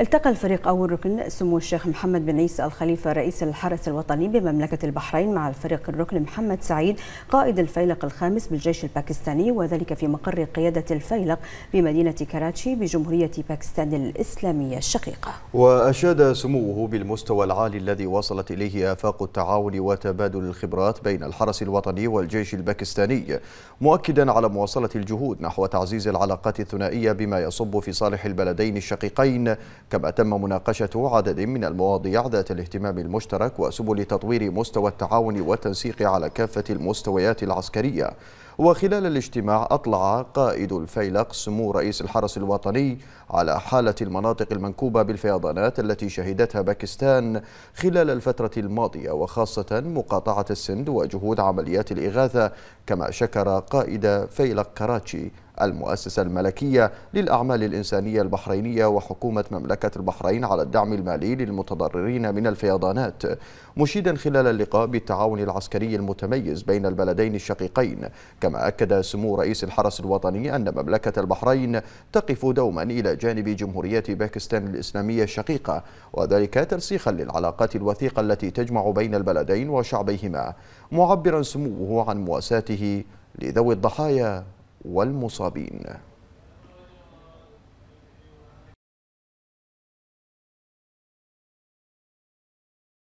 التقى الفريق أول ركن سمو الشيخ محمد بن عيسى الخليفة رئيس الحرس الوطني بمملكة البحرين مع الفريق الركن محمد سعيد قائد الفيلق الخامس بالجيش الباكستاني وذلك في مقر قيادة الفيلق بمدينة كراتشي بجمهورية باكستان الإسلامية الشقيقة وأشاد سموه بالمستوى العالي الذي وصلت إليه آفاق التعاون وتبادل الخبرات بين الحرس الوطني والجيش الباكستاني مؤكدا على مواصلة الجهود نحو تعزيز العلاقات الثنائية بما يصب في صالح البلدين الشقيقين كما تم مناقشة عدد من المواضيع ذات الاهتمام المشترك وسبل تطوير مستوى التعاون والتنسيق على كافة المستويات العسكرية وخلال الاجتماع أطلع قائد الفيلق سمو رئيس الحرس الوطني على حالة المناطق المنكوبة بالفيضانات التي شهدتها باكستان خلال الفترة الماضية وخاصة مقاطعة السند وجهود عمليات الإغاثة كما شكر قائد فيلق كراتشي المؤسسة الملكية للأعمال الإنسانية البحرينية وحكومة مملكة البحرين على الدعم المالي للمتضررين من الفيضانات مشيدا خلال اللقاء بالتعاون العسكري المتميز بين البلدين الشقيقين كما كما أكد سمو رئيس الحرس الوطني أن مملكة البحرين تقف دوما إلى جانب جمهورية باكستان الإسلامية الشقيقة وذلك ترسيخا للعلاقات الوثيقة التي تجمع بين البلدين وشعبيهما معبرا سموه عن مواساته لذوي الضحايا والمصابين